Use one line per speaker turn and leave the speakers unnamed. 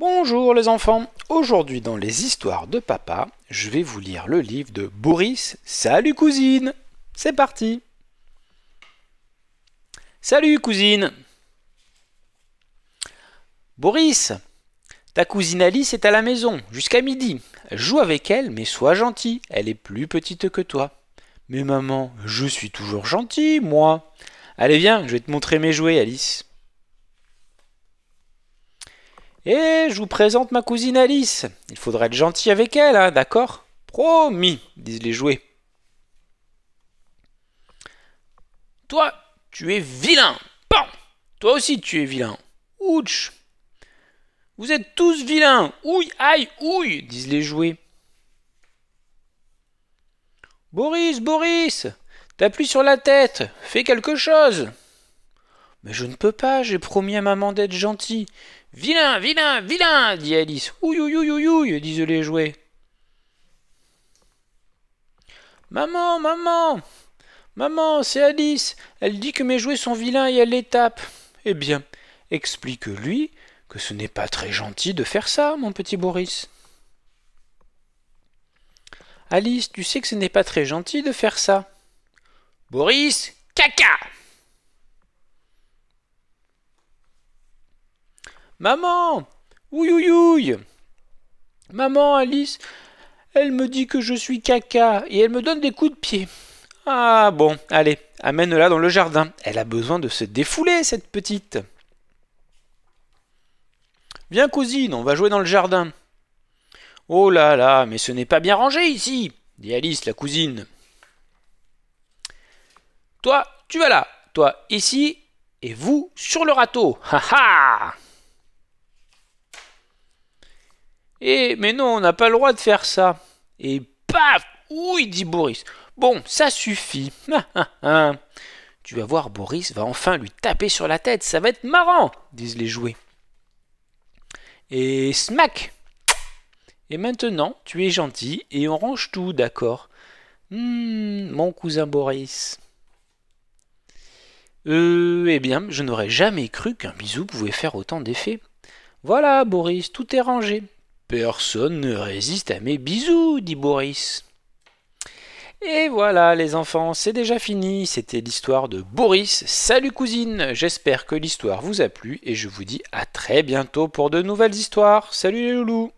Bonjour les enfants, aujourd'hui dans les histoires de papa, je vais vous lire le livre de Boris Salut cousine C'est parti Salut cousine Boris, ta cousine Alice est à la maison jusqu'à midi. Joue avec elle, mais sois gentil, elle est plus petite que toi. Mais maman, je suis toujours gentil, moi. Allez viens, je vais te montrer mes jouets, Alice. Et je vous présente ma cousine Alice. Il faudra être gentil avec elle, hein, d'accord Promis, disent les jouets. Toi, tu es vilain. Pan Toi aussi, tu es vilain. Ouch Vous êtes tous vilains. Ouille, aïe, ouille, disent les jouets. Boris, Boris T'appuies sur la tête, fais quelque chose mais je ne peux pas, j'ai promis à maman d'être gentil. Vilain, vilain, vilain, dit Alice. Ouïouïouïouïouï, disent les jouets. Maman, maman Maman, c'est Alice. Elle dit que mes jouets sont vilains et elle les tape. Eh bien, explique-lui que ce n'est pas très gentil de faire ça, mon petit Boris. Alice, tu sais que ce n'est pas très gentil de faire ça. Boris, caca Maman Maman, Alice, elle me dit que je suis caca et elle me donne des coups de pied. Ah bon, allez, amène-la dans le jardin. Elle a besoin de se défouler, cette petite. Viens, cousine, on va jouer dans le jardin. Oh là là, mais ce n'est pas bien rangé ici, dit Alice, la cousine. Toi, tu vas là, toi ici, et vous sur le râteau. Ha ha « Eh, mais non, on n'a pas le droit de faire ça. Et paf Oui, dit Boris. Bon, ça suffit. tu vas voir, Boris va enfin lui taper sur la tête, ça va être marrant, disent les jouets. Et smack Et maintenant, tu es gentil et on range tout, d'accord Hum, Mon cousin Boris. Euh, eh bien, je n'aurais jamais cru qu'un bisou pouvait faire autant d'effet. Voilà, Boris, tout est rangé. Personne ne résiste à mes bisous, dit Boris. Et voilà les enfants, c'est déjà fini, c'était l'histoire de Boris. Salut cousine, j'espère que l'histoire vous a plu et je vous dis à très bientôt pour de nouvelles histoires. Salut les loulous